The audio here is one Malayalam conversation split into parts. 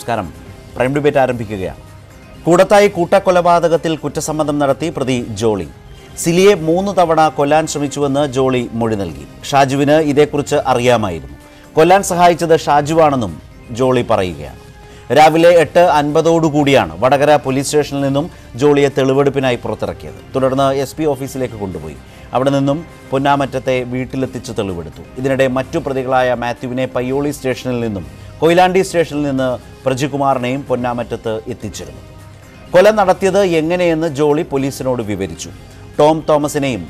നമസ്കാരം പ്രൈം ഡിബേറ്റ് ആരംഭിക്കുകയാണ് കൂടത്തായി കൂട്ടക്കൊലപാതകത്തിൽ കുറ്റസമ്മതം നടത്തി പ്രതി ജോളി സിലിയെ മൂന്ന് തവണ കൊല്ലാൻ ശ്രമിച്ചുവെന്ന് ജോളി മൊഴി നൽകി ഷാജുവിന് ഇതേക്കുറിച്ച് അറിയാമായിരുന്നു കൊല്ലാൻ സഹായിച്ചത് ഷാജുവാണെന്നും ജോളി പറയുകയാണ് രാവിലെ എട്ട് അൻപതോടുകൂടിയാണ് വടകര പോലീസ് സ്റ്റേഷനിൽ നിന്നും ജോളിയെ തെളിവെടുപ്പിനായി പുറത്തിറക്കിയത് തുടർന്ന് എസ് പി ഓഫീസിലേക്ക് കൊണ്ടുപോയി അവിടെ നിന്നും പൊന്നാമറ്റത്തെ വീട്ടിലെത്തിച്ച് തെളിവെടുത്തു ഇതിനിടെ മറ്റു പ്രതികളായ മാത്യുവിനെ പയ്യോളി സ്റ്റേഷനിൽ നിന്നും കൊയിലാണ്ടി സ്റ്റേഷനിൽ നിന്ന് പ്രജികുമാറിനെയും പൊന്നാമറ്റത്ത് എത്തിച്ചിരുന്നു കൊല നടത്തിയത് എങ്ങനെയെന്ന് ജോളി പോലീസിനോട് വിവരിച്ചു ടോം തോമസിനെയും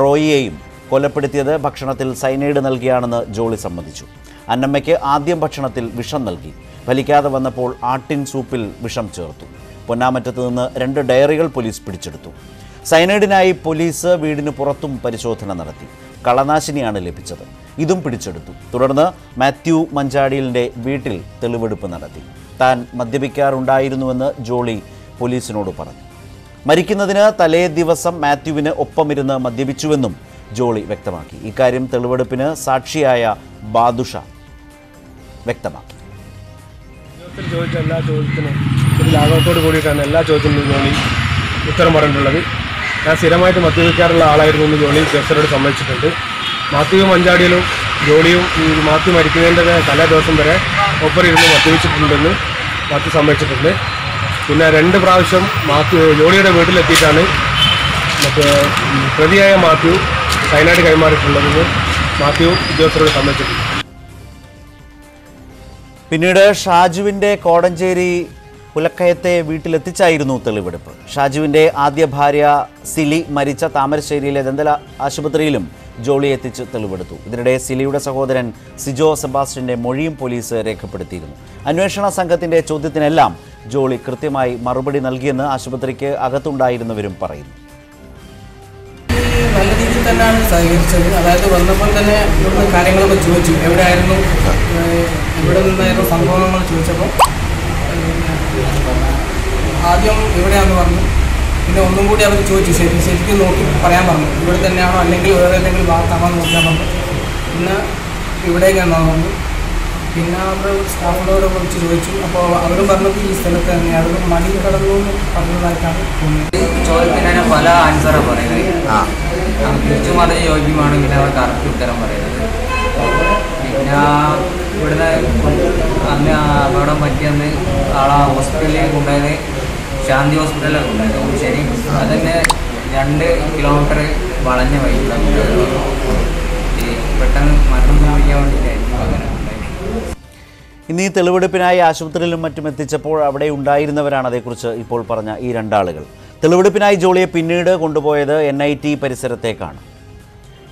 റോയിയെയും കൊലപ്പെടുത്തിയത് ഭക്ഷണത്തിൽ സൈനൈഡ് നൽകിയാണെന്ന് ജോളി സമ്മതിച്ചു അന്നമ്മയ്ക്ക് ആദ്യം ഭക്ഷണത്തിൽ വിഷം നൽകി ഫലിക്കാതെ വന്നപ്പോൾ ആട്ടിൻ സൂപ്പിൽ വിഷം ചേർത്തു പൊന്നാമറ്റത്ത് നിന്ന് രണ്ട് ഡയറികൾ പോലീസ് പിടിച്ചെടുത്തു സൈനൈഡിനായി പോലീസ് വീടിന് പുറത്തും പരിശോധന നടത്തി കളനാശിനിയാണ് ലഭിച്ചത് ഇതും പിടിച്ചെടുത്തു തുടർന്ന് മാത്യു മഞ്ചാടിയലിന്റെ വീട്ടിൽ തെളിവെടുപ്പ് നടത്തി താൻ മദ്യപിക്കാറുണ്ടായിരുന്നുവെന്ന് ജോളി പോലീസിനോട് പറഞ്ഞു മരിക്കുന്നതിന് തലേ ദിവസം മാത്യുവിന് ഒപ്പമിരുന്ന് മദ്യപിച്ചുവെന്നും ജോളി വ്യക്തമാക്കി ഇക്കാര്യം തെളിവെടുപ്പിന് സാക്ഷിയായ ബാദുഷ വ്യക്തമാക്കി ചോദിച്ച എല്ലാ ചോദ്യത്തിനും ലാഘവത്തോട് കൂടിയിട്ടാണ് എല്ലാ ചോദ്യത്തിനും ജോളി ഉത്തരം പറഞ്ഞിട്ടുള്ളത് ഞാൻ സ്ഥിരമായിട്ട് മദ്യപിക്കാറുള്ള ആളായിരുന്നു എന്ന് ജോളി ജസ്റ്ററോട് സമ്മതിച്ചിട്ടുണ്ട് മാത്യു മഞ്ചാടിയിലും ജോളിയും മാത്യു മരിക്കുന്നതിൻ്റെ തലേ ദിവസം വരെ ഒപ്പം ഇരുന്ന് മദ്യപിച്ചിട്ടുണ്ടെന്ന് മാത്യു സംഭവിച്ചിട്ടുണ്ട് പിന്നെ രണ്ട് പ്രാവശ്യം മാത്യു ജോളിയുടെ വീട്ടിലെത്തിയിട്ടാണ് മറ്റേ പ്രതിയായ മാത്യു സൈനായിട്ട് കൈമാറിയിട്ടുള്ളതെന്ന് മാത്യു ഉദ്യോഗസ്ഥരോട് സംഭവിച്ചിട്ടുണ്ട് പിന്നീട് ഷാജുവിൻ്റെ കോടഞ്ചേരി പുലക്കയത്തെ വീട്ടിലെത്തിച്ചായിരുന്നു തെളിവെടുപ്പ് ഷാജുവിൻ്റെ ആദ്യ ഭാര്യ സിലി മരിച്ച താമരശ്ശേരിയിലെ ദന്തല ആശുപത്രിയിലും ജോളി എത്തിച്ച് തെളിവെടുത്തു ഇതിനിടെ സിലിയുടെ സഹോദരൻ സിജോ സെബാസ്റ്റ്യന്റെ മൊഴിയും പോലീസ് രേഖപ്പെടുത്തിയിരുന്നു അന്വേഷണ സംഘത്തിന്റെ ചോദ്യത്തിനെല്ലാം ജോളി കൃത്യമായി മറുപടി നൽകിയെന്ന് ആശുപത്രിക്ക് അകത്തുണ്ടായിരുന്നവരും പറയുന്നു നല്ല രീതിയിൽ തന്നെയാണ് സഹകരിച്ചത് അതായത് വന്നപ്പോൾ തന്നെ ഇവിടുന്ന് കാര്യങ്ങളൊക്കെ ചോദിച്ചു എവിടെയായിരുന്നു ഇവിടെ നിന്നായിരുന്നു സംഭവങ്ങൾ ചോദിച്ചപ്പോൾ ആദ്യം ഇവിടെയാണെന്ന് പറഞ്ഞു പിന്നെ ഒന്നും കൂടി അവർ ചോദിച്ചു ശരി ശരിക്കും നോക്കി പറയാൻ പറഞ്ഞു ഇവിടെ തന്നെയാണോ അല്ലെങ്കിൽ വേറെ എന്തെങ്കിലും ഭാഗത്താണോ നോക്കാൻ പറഞ്ഞു പിന്നെ ഇവിടേക്കാണ് പറഞ്ഞു പിന്നെ അവർ സ്റ്റാഫിനോട് കുറിച്ച് ചോദിച്ചു അപ്പോൾ അവർ പറഞ്ഞത് ഈ സ്ഥലത്ത് തന്നെ അവർ മണി കടന്നു എന്ന് പറഞ്ഞതായിട്ടാണ് തോന്നിയത് ചോദ്യത്തിന് പല ആൻസറാണ് പറയുന്നത് തിരിച്ചു മറിച്ച് ചോദിക്കുവാണെങ്കിൽ അവർ കറക്റ്റ് ഉത്തരം പറയുന്നത് പിന്നെ ഇവിടുന്ന് അന്ന് അപകടം പറ്റിയെന്ന് ആളെ ഹോസ്പിറ്റലിൽ കൊണ്ടുപോയത് ശാന്തി ഹോസ്പിറ്റലൊക്കെ ഉണ്ടായിരുന്നു ശരി തന്നെ രണ്ട് കിലോമീറ്റർ വളഞ്ഞ വഴിയിലാണ് പെട്ടെന്ന് മരണം സംഭവിക്കാൻ വേണ്ടിയിട്ടായിരുന്നു അങ്ങനെ ഇന്ന് ഈ തെളിവെടുപ്പിനായി ആശുപത്രിയിലും മറ്റും എത്തിച്ചപ്പോൾ അവിടെ ഉണ്ടായിരുന്നവരാണ് അതേക്കുറിച്ച് ഇപ്പോൾ പറഞ്ഞ ഈ രണ്ടാളുകൾ തെളിവെടുപ്പിനായി ജോളിയെ പിന്നീട് കൊണ്ടുപോയത് എൻ ഐ ടി പരിസരത്തേക്കാണ്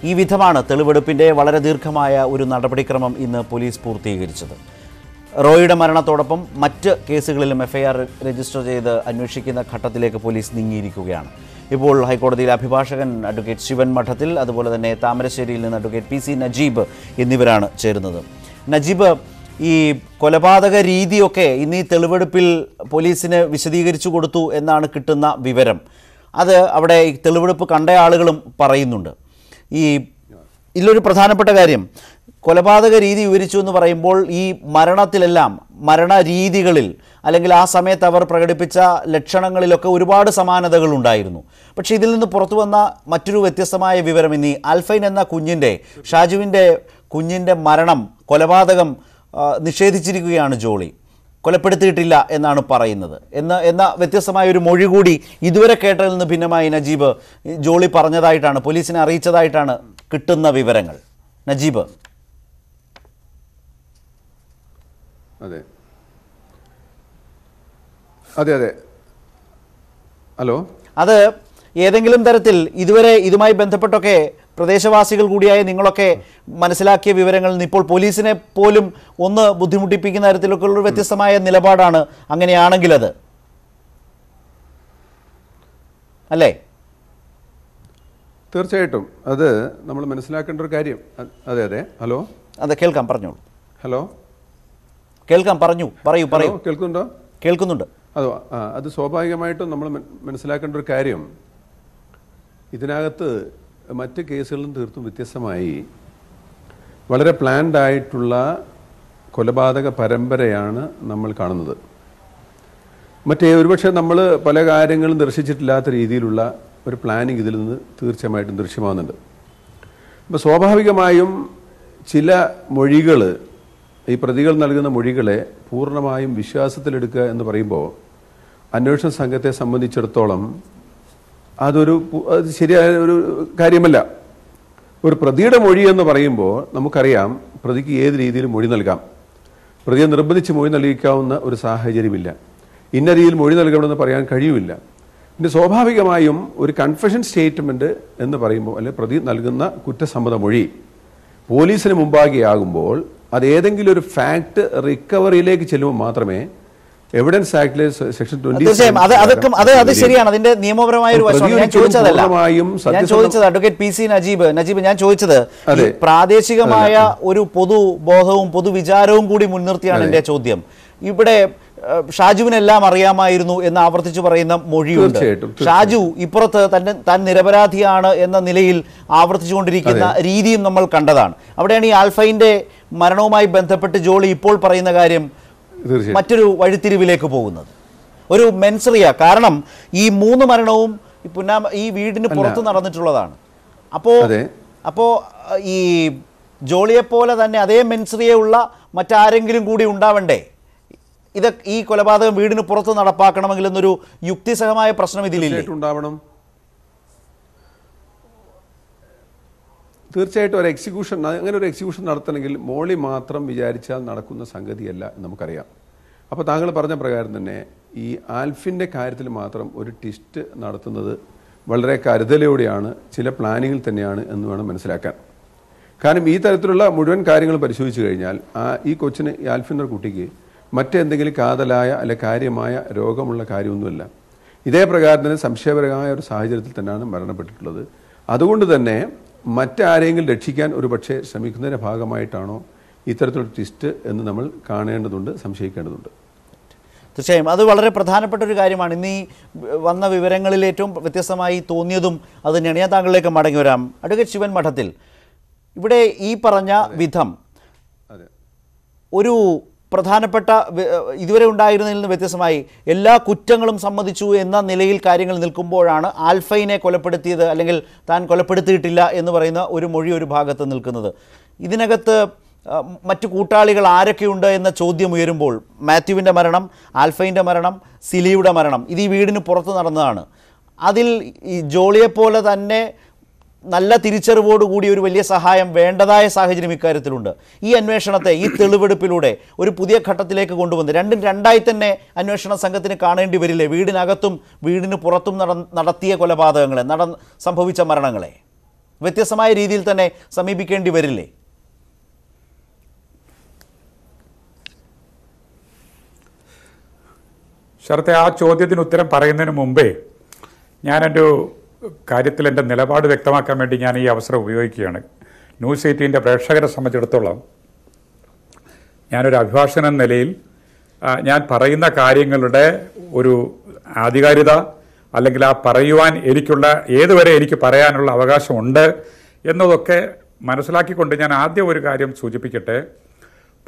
ഈ വിധമാണ് തെളിവെടുപ്പിൻ്റെ വളരെ ദീർഘമായ ഒരു നടപടിക്രമം ഇന്ന് പോലീസ് പൂർത്തീകരിച്ചത് റോയിയുടെ മരണത്തോടൊപ്പം മറ്റ് കേസുകളിലും എഫ്ഐആർ രജിസ്റ്റർ ചെയ്ത് അന്വേഷിക്കുന്ന ഘട്ടത്തിലേക്ക് പോലീസ് നീങ്ങിയിരിക്കുകയാണ് ഇപ്പോൾ ഹൈക്കോടതിയിൽ അഭിഭാഷകൻ അഡ്വക്കേറ്റ് ശിവൻ മഠത്തിൽ അതുപോലെ തന്നെ താമരശ്ശേരിയിൽ നിന്ന് അഡ്വക്കേറ്റ് പി സി നജീബ് എന്നിവരാണ് ചേരുന്നത് നജീബ് ഈ കൊലപാതക രീതിയൊക്കെ ഇന്ന് ഈ തെളിവെടുപ്പിൽ പോലീസിന് വിശദീകരിച്ചു കൊടുത്തു എന്നാണ് കിട്ടുന്ന വിവരം അത് അവിടെ ഈ തെളിവെടുപ്പ് കണ്ട ആളുകളും പറയുന്നുണ്ട് ഈ ഇതിലൊരു പ്രധാനപ്പെട്ട കാര്യം കൊലപാതക രീതി വിവരിച്ചു എന്ന് പറയുമ്പോൾ ഈ മരണത്തിലെല്ലാം മരണരീതികളിൽ അല്ലെങ്കിൽ ആ സമയത്ത് അവർ പ്രകടിപ്പിച്ച ലക്ഷണങ്ങളിലൊക്കെ ഒരുപാട് സമാനതകൾ ഉണ്ടായിരുന്നു പക്ഷേ ഇതിൽ നിന്ന് പുറത്തു വന്ന മറ്റൊരു വ്യത്യസ്തമായ വിവരം ഇനി അൽഫൈൻ എന്ന കുഞ്ഞിൻ്റെ ഷാജുവിൻ്റെ കുഞ്ഞിൻ്റെ മരണം കൊലപാതകം നിഷേധിച്ചിരിക്കുകയാണ് ജോളി കൊലപ്പെടുത്തിയിട്ടില്ല എന്നാണ് പറയുന്നത് എന്ന് എന്ന വ്യത്യസ്തമായ ഒരു മൊഴി കൂടി ഇതുവരെ കേട്ടതിൽ നിന്ന് ഭിന്നമായി നജീബ് ജോളി പറഞ്ഞതായിട്ടാണ് പോലീസിനെ അറിയിച്ചതായിട്ടാണ് കിട്ടുന്ന വിവരങ്ങൾ നജീബ് അതെ അതെ അതെ ഹലോ അത് ഏതെങ്കിലും തരത്തിൽ ഇതുവരെ ഇതുമായി ബന്ധപ്പെട്ടൊക്കെ പ്രദേശവാസികൾ കൂടിയായ നിങ്ങളൊക്കെ മനസ്സിലാക്കിയ വിവരങ്ങളിൽ ഇപ്പോൾ പോലീസിനെ പോലും ഒന്ന് ബുദ്ധിമുട്ടിപ്പിക്കുന്ന തരത്തിലൊക്കെ ഉള്ള വ്യത്യസ്തമായ നിലപാടാണ് അങ്ങനെയാണെങ്കിൽ അത് അല്ലേ തീർച്ചയായിട്ടും അത് നമ്മൾ മനസ്സിലാക്കേണ്ട ഒരു കാര്യം അതെ അതെ ഹലോ അതെ കേൾക്കാം പറഞ്ഞോളൂ ഹലോ കേൾക്കാം പറഞ്ഞു പറയൂ പറയൂ കേൾക്കുന്നുണ്ടോ കേൾക്കുന്നുണ്ട് അതോ അത് സ്വാഭാവികമായിട്ടും നമ്മൾ മനസ്സിലാക്കേണ്ട ഒരു കാര്യം ഇതിനകത്ത് മറ്റ് കേസുകളിൽ തീർത്തും വ്യത്യസ്തമായി വളരെ പ്ലാൻഡ് ആയിട്ടുള്ള കൊലപാതക പരമ്പരയാണ് നമ്മൾ കാണുന്നത് മറ്റേ ഒരുപക്ഷെ നമ്മൾ പല കാര്യങ്ങളും ദർശിച്ചിട്ടില്ലാത്ത രീതിയിലുള്ള ഒരു പ്ലാനിങ് ഇതിൽ നിന്ന് തീർച്ചയായിട്ടും ദൃശ്യമാകുന്നുണ്ട് അപ്പോൾ സ്വാഭാവികമായും ചില മൊഴികൾ ഈ പ്രതികൾ നൽകുന്ന മൊഴികളെ പൂർണ്ണമായും വിശ്വാസത്തിലെടുക്കുക എന്ന് പറയുമ്പോൾ അന്വേഷണ സംഘത്തെ സംബന്ധിച്ചിടത്തോളം അതൊരു അത് ശരിയായ ഒരു കാര്യമല്ല ഒരു പ്രതിയുടെ മൊഴി എന്ന് പറയുമ്പോൾ നമുക്കറിയാം പ്രതിക്ക് ഏത് രീതിയിൽ മൊഴി നൽകാം പ്രതിയെ നിർബന്ധിച്ച് മൊഴി നൽകിക്കാവുന്ന ഒരു സാഹചര്യമില്ല ഇന്ന രീതിയിൽ മൊഴി നൽകണമെന്ന് പറയാൻ കഴിയുമില്ല പിന്നെ സ്വാഭാവികമായും ഒരു കൺഫഷൻ സ്റ്റേറ്റ്മെൻറ്റ് എന്ന് പറയുമ്പോൾ അല്ലെ പ്രതി നൽകുന്ന കുറ്റസമ്മത മൊഴി പോലീസിന് മുമ്പാകെയാകുമ്പോൾ അത് ഏതെങ്കിലും ഒരു ഫാക്ട് റിക്കവറിയിലേക്ക് ചെല്ലുമ്പോൾ മാത്രമേ എവിഡൻസ് ആക്ടിലെ സെക്ഷൻ ട്വന്റി ശരിയാണ് അതിന്റെ നിയമപരമായ ഒരു ഞാൻ ചോദിച്ചത് advocate P C Najeeb Najeeb ഞാൻ ചോദിച്ചത് പ്രാദേശികമായ ഒരു പൊതുബോധവും പൊതുവിചാരവും കൂടി മുൻനിർത്തിയാണ് എന്റെ ചോദ്യം ഇവിടെ ഷാജുവിനെല്ലാം അറിയാമായിരുന്നു എന്ന് ആവർത്തിച്ചു പറയുന്ന മൊഴിയുണ്ട് ഷാജു ഇപ്പുറത്ത് തന്നെ താൻ നിരപരാധിയാണ് എന്ന നിലയിൽ ആവർത്തിച്ചുകൊണ്ടിരിക്കുന്ന രീതിയും നമ്മൾ കണ്ടതാണ് അവിടെയാണ് ഈ ആൽഫൈൻ്റെ മരണവുമായി ബന്ധപ്പെട്ട് ജോളി ഇപ്പോൾ പറയുന്ന കാര്യം മറ്റൊരു വഴിത്തിരിവിലേക്ക് പോകുന്നത് ഒരു മെൻസറിയ കാരണം ഈ മൂന്ന് മരണവും പുന്നാമ ഈ വീടിന് പുറത്ത് നടന്നിട്ടുള്ളതാണ് അപ്പോ അപ്പോ ഈ ജോളിയെ പോലെ തന്നെ അതേ മെൻസറിയുള്ള മറ്റാരെങ്കിലും കൂടി ഉണ്ടാവണ്ടേ ഇത് ഈ കൊലപാതകം വീടിന് പുറത്ത് നടപ്പാക്കണമെങ്കിൽ എന്നൊരു യുക്തിസഹമായ പ്രശ്നം ഇതിലില്ലേ ഉണ്ടാവണം തീർച്ചയായിട്ടും ഒരു എക്സിക്യൂഷൻ അങ്ങനെ ഒരു എക്സിക്യൂഷൻ നടത്തണമെങ്കിൽ മോളി മാത്രം വിചാരിച്ചാൽ നടക്കുന്ന സംഗതിയല്ല നമുക്കറിയാം അപ്പോൾ താങ്കൾ പറഞ്ഞ പ്രകാരം തന്നെ ഈ ആൽഫിൻ്റെ കാര്യത്തിൽ മാത്രം ഒരു ടിസ്റ്റ് നടത്തുന്നത് വളരെ കരുതലോടെയാണ് ചില പ്ലാനിങ്ങിൽ തന്നെയാണ് എന്ന് വേണം മനസ്സിലാക്കാൻ കാരണം ഈ തരത്തിലുള്ള മുഴുവൻ കാര്യങ്ങൾ പരിശോധിച്ച് കഴിഞ്ഞാൽ ആ ഈ കൊച്ചിന് ഈ ആൽഫിൻ്റെ കുട്ടിക്ക് മറ്റെന്തെങ്കിലും കാതലായ അല്ലെ കാര്യമായ രോഗമുള്ള കാര്യമൊന്നുമല്ല ഇതേ പ്രകാരം തന്നെ സംശയപരമായ ഒരു സാഹചര്യത്തിൽ തന്നെയാണ് മരണപ്പെട്ടിട്ടുള്ളത് അതുകൊണ്ട് തന്നെ മറ്റാരെങ്കിലും രക്ഷിക്കാൻ ഒരു പക്ഷേ ശ്രമിക്കുന്നതിൻ്റെ ഭാഗമായിട്ടാണോ ഇത്തരത്തിലൊരു ട്വിസ്റ്റ് എന്ന് നമ്മൾ കാണേണ്ടതുണ്ട് സംശയിക്കേണ്ടതുണ്ട് തീർച്ചയായും അത് വളരെ പ്രധാനപ്പെട്ട ഒരു കാര്യമാണ് ഇന്നീ വന്ന വിവരങ്ങളിൽ ഏറ്റവും വ്യത്യസ്തമായി തോന്നിയതും അത് തന്നെയാണ് താങ്കളിലേക്ക് മടങ്ങി വരാം അഡ്വക്കേറ്റ് ശിവൻ മഠത്തിൽ ഇവിടെ ഈ പറഞ്ഞ വിധം ഒരു പ്രധാനപ്പെട്ട ഇതുവരെ ഉണ്ടായിരുന്നതിൽ നിന്ന് വ്യത്യസ്തമായി എല്ലാ കുറ്റങ്ങളും സമ്മതിച്ചു എന്ന നിലയിൽ കാര്യങ്ങൾ നിൽക്കുമ്പോഴാണ് ആൽഫൈനെ കൊലപ്പെടുത്തിയത് അല്ലെങ്കിൽ താൻ കൊലപ്പെടുത്തിയിട്ടില്ല എന്ന് പറയുന്ന ഒരു മൊഴി ഒരു ഭാഗത്ത് നിൽക്കുന്നത് ഇതിനകത്ത് മറ്റു കൂട്ടാളികൾ ആരൊക്കെയുണ്ട് എന്ന ചോദ്യം ഉയരുമ്പോൾ മാത്യുവിൻ്റെ മരണം ആൽഫൈൻ്റെ മരണം സിലിയുടെ മരണം ഇത് ഈ വീടിന് പുറത്ത് നടന്നതാണ് അതിൽ ഈ ജോളിയെപ്പോലെ തന്നെ നല്ല തിരിച്ചറിവോടുകൂടി ഒരു വലിയ സഹായം വേണ്ടതായ സാഹചര്യം ഇക്കാര്യത്തിലുണ്ട് ഈ അന്വേഷണത്തെ ഈ തെളിവെടുപ്പിലൂടെ ഒരു പുതിയ ഘട്ടത്തിലേക്ക് കൊണ്ടുവന്ന് രണ്ടും രണ്ടായി തന്നെ അന്വേഷണ സംഘത്തിന് കാണേണ്ടി വരില്ലേ വീടിനകത്തും വീടിന് പുറത്തും നടത്തിയ കൊലപാതകങ്ങളെ നട സംഭവിച്ച മരണങ്ങളെ വ്യത്യസ്തമായ രീതിയിൽ തന്നെ സമീപിക്കേണ്ടി വരില്ലേ ശരത്തെ ആ ചോദ്യത്തിന് ഉത്തരം പറയുന്നതിന് മുമ്പേ ഞാനൊരു കാര്യത്തിൽ എൻ്റെ നിലപാട് വ്യക്തമാക്കാൻ വേണ്ടി ഞാൻ ഈ അവസരം ഉപയോഗിക്കുകയാണ് ന്യൂസ് എയ്റ്റീൻ്റെ പ്രേക്ഷകരെ സംബന്ധിച്ചിടത്തോളം ഞാനൊരു അഭിഭാഷകൻ എന്ന നിലയിൽ ഞാൻ പറയുന്ന കാര്യങ്ങളുടെ ഒരു ആധികാരികത അല്ലെങ്കിൽ ആ പറയുവാൻ എനിക്കുള്ള ഏതുവരെ എനിക്ക് പറയാനുള്ള അവകാശമുണ്ട് എന്നതൊക്കെ മനസ്സിലാക്കിക്കൊണ്ട് ഞാൻ ആദ്യം ഒരു കാര്യം സൂചിപ്പിക്കട്ടെ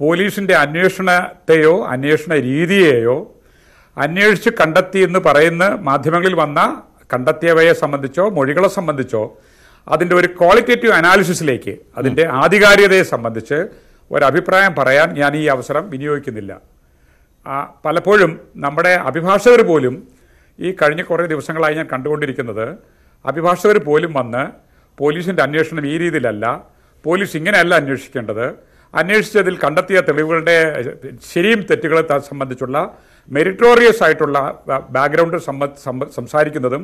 പോലീസിൻ്റെ അന്വേഷണത്തെയോ അന്വേഷണ രീതിയെയോ അന്വേഷിച്ച് കണ്ടെത്തി എന്ന് പറയുന്ന മാധ്യമങ്ങളിൽ വന്ന കണ്ടെത്തിയവയെ സംബന്ധിച്ചോ മൊഴികളെ സംബന്ധിച്ചോ അതിൻ്റെ ഒരു ക്വാളിറ്റേറ്റീവ് അനാലിസിസിലേക്ക് അതിൻ്റെ ആധികാരികതയെ സംബന്ധിച്ച് ഒരഭിപ്രായം പറയാൻ ഞാൻ ഈ അവസരം വിനിയോഗിക്കുന്നില്ല പലപ്പോഴും നമ്മുടെ അഭിഭാഷകർ പോലും ഈ കഴിഞ്ഞ കുറേ ദിവസങ്ങളായി ഞാൻ കണ്ടുകൊണ്ടിരിക്കുന്നത് അഭിഭാഷകർ പോലും വന്ന് പോലീസിൻ്റെ അന്വേഷണം ഈ രീതിയിലല്ല പോലീസ് ഇങ്ങനെയല്ല അന്വേഷിക്കേണ്ടത് അന്വേഷിച്ചതിൽ കണ്ടെത്തിയ തെളിവുകളുടെ ശരിയും തെറ്റുകളെ സംബന്ധിച്ചുള്ള മെറിറ്റോറിയസ് ആയിട്ടുള്ള ബാക്ക്ഗ്രൗണ്ട് സംസാരിക്കുന്നതും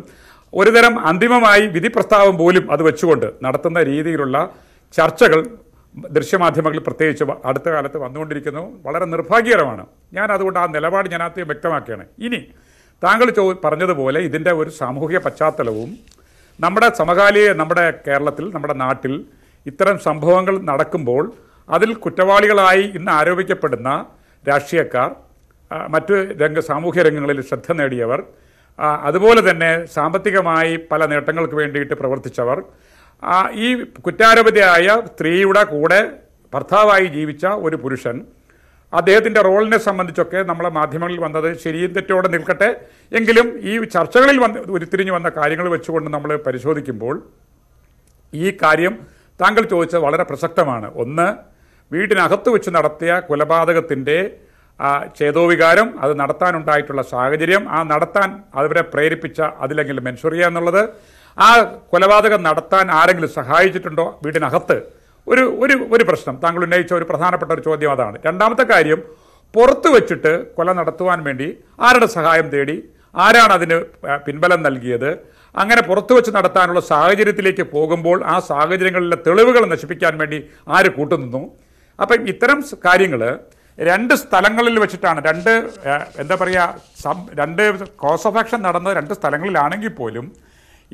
ഒരുതരം അന്തിമമായി വിധി പ്രസ്താവം പോലും അത് വെച്ചുകൊണ്ട് നടത്തുന്ന രീതിയിലുള്ള ചർച്ചകൾ ദൃശ്യമാധ്യമങ്ങളിൽ പ്രത്യേകിച്ച് അടുത്ത കാലത്ത് വന്നുകൊണ്ടിരിക്കുന്നു വളരെ നിർഭാഗ്യകരമാണ് ഞാൻ അതുകൊണ്ട് ആ നിലപാട് ഞാൻ ആദ്യം വ്യക്തമാക്കുകയാണ് ഇനി താങ്കൾ ചോ പറഞ്ഞതുപോലെ ഇതിൻ്റെ ഒരു സാമൂഹിക പശ്ചാത്തലവും നമ്മുടെ സമകാലിക നമ്മുടെ കേരളത്തിൽ നമ്മുടെ നാട്ടിൽ ഇത്തരം സംഭവങ്ങൾ നടക്കുമ്പോൾ അതിൽ കുറ്റവാളികളായി ഇന്ന് ആരോപിക്കപ്പെടുന്ന രാഷ്ട്രീയക്കാർ മറ്റ് രംഗ സാമൂഹ്യ രംഗങ്ങളിൽ ശ്രദ്ധ നേടിയവർ അതുപോലെ തന്നെ സാമ്പത്തികമായി പല നേട്ടങ്ങൾക്ക് വേണ്ടിയിട്ട് പ്രവർത്തിച്ചവർ ഈ കുറ്റാരോപിതയായ സ്ത്രീയുടെ കൂടെ ഭർത്താവായി ജീവിച്ച ഒരു പുരുഷൻ അദ്ദേഹത്തിൻ്റെ റോളിനെ സംബന്ധിച്ചൊക്കെ നമ്മളെ മാധ്യമങ്ങളിൽ വന്നത് ശരിയും തെറ്റോടെ നിൽക്കട്ടെ എങ്കിലും ഈ ചർച്ചകളിൽ വന്ന് ഉരുത്തിരിഞ്ഞു വന്ന കാര്യങ്ങൾ വെച്ചുകൊണ്ട് നമ്മൾ പരിശോധിക്കുമ്പോൾ ഈ കാര്യം താങ്കൾ ചോദിച്ചത് വളരെ പ്രസക്തമാണ് ഒന്ന് വീടിനകത്ത് വെച്ച് നടത്തിയ കൊലപാതകത്തിൻ്റെ ചേതോവികാരം അത് നടത്താനുണ്ടായിട്ടുള്ള സാഹചര്യം ആ നടത്താൻ അവരെ പ്രേരിപ്പിച്ച അതിലെങ്കിൽ മെൻഷുറിയ എന്നുള്ളത് ആ കൊലപാതകം നടത്താൻ ആരെങ്കിലും സഹായിച്ചിട്ടുണ്ടോ വീടിനകത്ത് ഒരു ഒരു ഒരു പ്രശ്നം താങ്കൾ ഉന്നയിച്ച ഒരു പ്രധാനപ്പെട്ട ഒരു ചോദ്യം അതാണ് രണ്ടാമത്തെ കാര്യം പുറത്തു വച്ചിട്ട് കൊല നടത്തുവാൻ വേണ്ടി ആരുടെ സഹായം തേടി ആരാണ് അതിന് പിൻബലം നൽകിയത് അങ്ങനെ പുറത്തു വെച്ച് നടത്താനുള്ള സാഹചര്യത്തിലേക്ക് പോകുമ്പോൾ ആ സാഹചര്യങ്ങളിലെ തെളിവുകൾ നശിപ്പിക്കാൻ വേണ്ടി ആര് കൂട്ടുനിന്നു അപ്പം ഇത്തരം കാര്യങ്ങൾ രണ്ട് സ്ഥലങ്ങളിൽ വെച്ചിട്ടാണ് രണ്ട് എന്താ പറയുക രണ്ട് കോസ് ഓഫ് ആക്ഷൻ നടന്ന രണ്ട് സ്ഥലങ്ങളിലാണെങ്കിൽ പോലും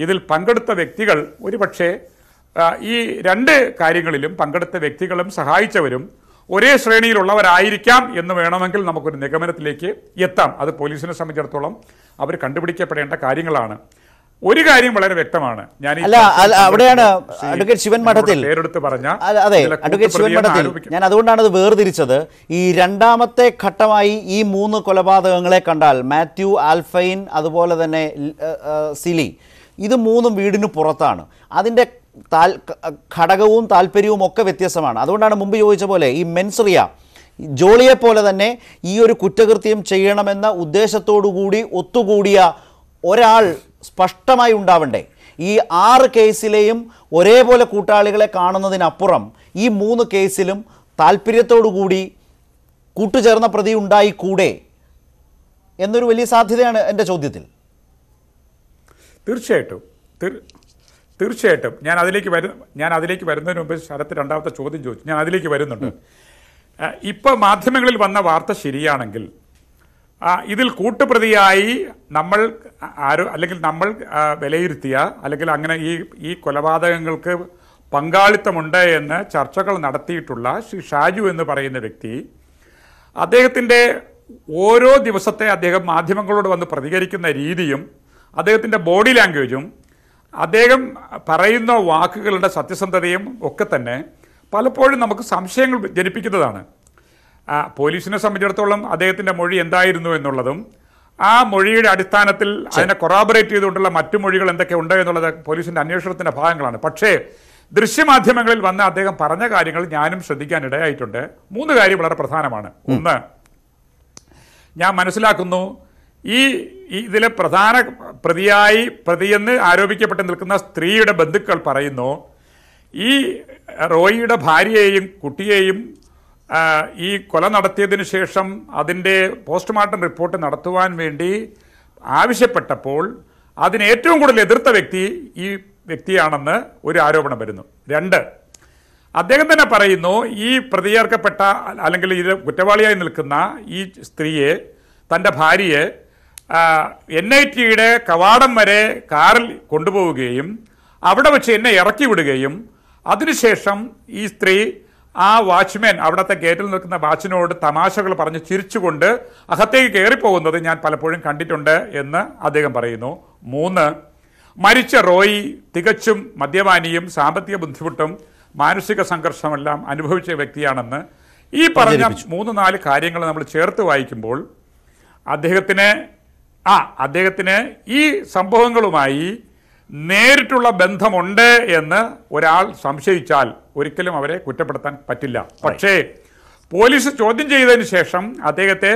ഇതിൽ പങ്കെടുത്ത വ്യക്തികൾ ഒരുപക്ഷെ ഈ രണ്ട് കാര്യങ്ങളിലും പങ്കെടുത്ത വ്യക്തികളും സഹായിച്ചവരും ഒരേ ശ്രേണിയിലുള്ളവരായിരിക്കാം എന്ന് വേണമെങ്കിൽ നമുക്കൊരു നിഗമനത്തിലേക്ക് എത്താം അത് പോലീസിനെ സംബന്ധിച്ചിടത്തോളം അവർ കണ്ടുപിടിക്കപ്പെടേണ്ട കാര്യങ്ങളാണ് ഒരു കാര്യം വളരെ വ്യക്തമാണ് ഞാൻ അല്ല അവിടെയാണ് അഡ്വക്കേറ്റ് ശിവൻ മഠത്തിൽ പേരെടുത്ത് പറഞ്ഞ അതെ അഡ്വക്കേറ്റ് ശിവൻ മഠത്തിൽ ഞാൻ അതുകൊണ്ടാണ് അത് വേർതിരിച്ചത് ഈ രണ്ടാമത്തെ ഘട്ടമായി ഈ മൂന്ന് കൊലപാതകങ്ങളെ കണ്ടാൽ മാത്യു ആൽഫൈൻ അതുപോലെ തന്നെ സിലി ഇത് മൂന്നും വീടിന് പുറത്താണ് അതിൻ്റെ താൽ ഘടകവും താല്പര്യവും ഒക്കെ വ്യത്യസ്തമാണ് അതുകൊണ്ടാണ് മുമ്പ് ചോദിച്ച പോലെ ഈ മെൻസറിയ ജോളിയെ പോലെ തന്നെ ഈ ഒരു കുറ്റകൃത്യം ചെയ്യണമെന്ന ഉദ്ദേശത്തോടു കൂടി ഒത്തുകൂടിയ ഒരാൾ സ്പഷ്ടമായി ഉണ്ടാവണ്ടേ ഈ ആറ് കേസിലെയും ഒരേപോലെ കൂട്ടാളികളെ കാണുന്നതിനപ്പുറം ഈ മൂന്ന് കേസിലും താല്പര്യത്തോടുകൂടി കൂട്ടുചേർന്ന പ്രതി ഉണ്ടായിക്കൂടെ എന്നൊരു വലിയ സാധ്യതയാണ് എൻ്റെ ചോദ്യത്തിൽ തീർച്ചയായിട്ടും തീർച്ചയായിട്ടും ഞാൻ അതിലേക്ക് വരുന്ന ഞാൻ അതിലേക്ക് വരുന്നതിന് മുമ്പ് ശരത്ത് രണ്ടാമത്തെ ചോദ്യം ചോദിച്ചു ഞാൻ അതിലേക്ക് വരുന്നുണ്ട് ഇപ്പോൾ മാധ്യമങ്ങളിൽ വന്ന വാർത്ത ശരിയാണെങ്കിൽ ഇതിൽ കൂട്ടുപ്രതിയായി നമ്മൾ ആരോ അല്ലെങ്കിൽ നമ്മൾ വിലയിരുത്തിയ അല്ലെങ്കിൽ അങ്ങനെ ഈ ഈ കൊലപാതകങ്ങൾക്ക് പങ്കാളിത്തമുണ്ട് എന്ന് ചർച്ചകൾ നടത്തിയിട്ടുള്ള ശ്രീ ഷാജു എന്ന് പറയുന്ന വ്യക്തി അദ്ദേഹത്തിൻ്റെ ഓരോ ദിവസത്തെ അദ്ദേഹം മാധ്യമങ്ങളോട് വന്ന് പ്രതികരിക്കുന്ന രീതിയും അദ്ദേഹത്തിൻ്റെ ബോഡി ലാംഗ്വേജും അദ്ദേഹം പറയുന്ന വാക്കുകളുടെ സത്യസന്ധതയും ഒക്കെ തന്നെ പലപ്പോഴും നമുക്ക് സംശയങ്ങൾ ജനിപ്പിക്കുന്നതാണ് പോലീസിനെ സംബന്ധിച്ചിടത്തോളം അദ്ദേഹത്തിന്റെ മൊഴി എന്തായിരുന്നു എന്നുള്ളതും ആ മൊഴിയുടെ അടിസ്ഥാനത്തിൽ അതിനെ കൊറാബറേറ്റ് ചെയ്തുകൊണ്ടുള്ള മറ്റു മൊഴികൾ എന്തൊക്കെ ഉണ്ട് എന്നുള്ളത് പോലീസിന്റെ അന്വേഷണത്തിന്റെ ഭാഗങ്ങളാണ് പക്ഷേ ദൃശ്യമാധ്യമങ്ങളിൽ വന്ന അദ്ദേഹം പറഞ്ഞ കാര്യങ്ങൾ ഞാനും ശ്രദ്ധിക്കാൻ ഇടയായിട്ടുണ്ട് മൂന്ന് കാര്യം വളരെ പ്രധാനമാണ് ഒന്ന് ഞാൻ മനസ്സിലാക്കുന്നു ഈ ഇതിലെ പ്രധാന പ്രതിയായി പ്രതിയെന്ന് ആരോപിക്കപ്പെട്ട് നിൽക്കുന്ന സ്ത്രീയുടെ ബന്ധുക്കൾ പറയുന്നു ഈ റോയിയുടെ ഭാര്യയെയും കുട്ടിയെയും ഈ കൊല നടത്തിയതിനു ശേഷം അതിൻ്റെ പോസ്റ്റ്മോർട്ടം റിപ്പോർട്ട് നടത്തുവാൻ വേണ്ടി ആവശ്യപ്പെട്ടപ്പോൾ അതിന് ഏറ്റവും കൂടുതൽ എതിർത്ത വ്യക്തി ഈ വ്യക്തിയാണെന്ന് ഒരു ആരോപണം വരുന്നു രണ്ട് അദ്ദേഹം തന്നെ പറയുന്നു ഈ പ്രതിചേർക്കപ്പെട്ട അല്ലെങ്കിൽ ഇത് കുറ്റവാളിയായി നിൽക്കുന്ന ഈ സ്ത്രീയെ തൻ്റെ ഭാര്യയെ എൻ ഐ ടിയുടെ കവാടം വരെ കാറിൽ കൊണ്ടുപോവുകയും അവിടെ വെച്ച് എന്നെ ഇറക്കി വിടുകയും അതിനുശേഷം ഈ സ്ത്രീ ആ വാച്ച്മാൻ അവിടുത്തെ ഗേറ്റിൽ നിൽക്കുന്ന വാച്ചിനോട് തമാശകൾ പറഞ്ഞ് ചിരിച്ചുകൊണ്ട് അകത്തേക്ക് കയറിപ്പോകുന്നത് ഞാൻ പലപ്പോഴും കണ്ടിട്ടുണ്ട് എന്ന് അദ്ദേഹം പറയുന്നു മൂന്ന് മരിച്ച റോയി തികച്ചും മദ്യപാനിയും സാമ്പത്തിക ബുദ്ധിമുട്ടും മാനസിക സംഘർഷമെല്ലാം അനുഭവിച്ച വ്യക്തിയാണെന്ന് ഈ പറഞ്ഞ മൂന്ന് നാല് കാര്യങ്ങൾ നമ്മൾ ചേർത്ത് വായിക്കുമ്പോൾ അദ്ദേഹത്തിന് ആ അദ്ദേഹത്തിന് ഈ സംഭവങ്ങളുമായി നേരിട്ടുള്ള ബന്ധമുണ്ട് എന്ന് ഒരാൾ സംശയിച്ചാൽ ഒരിക്കലും അവരെ കുറ്റപ്പെടുത്താൻ പറ്റില്ല പക്ഷേ പോലീസ് ചോദ്യം ചെയ്തതിന് ശേഷം അദ്ദേഹത്തെ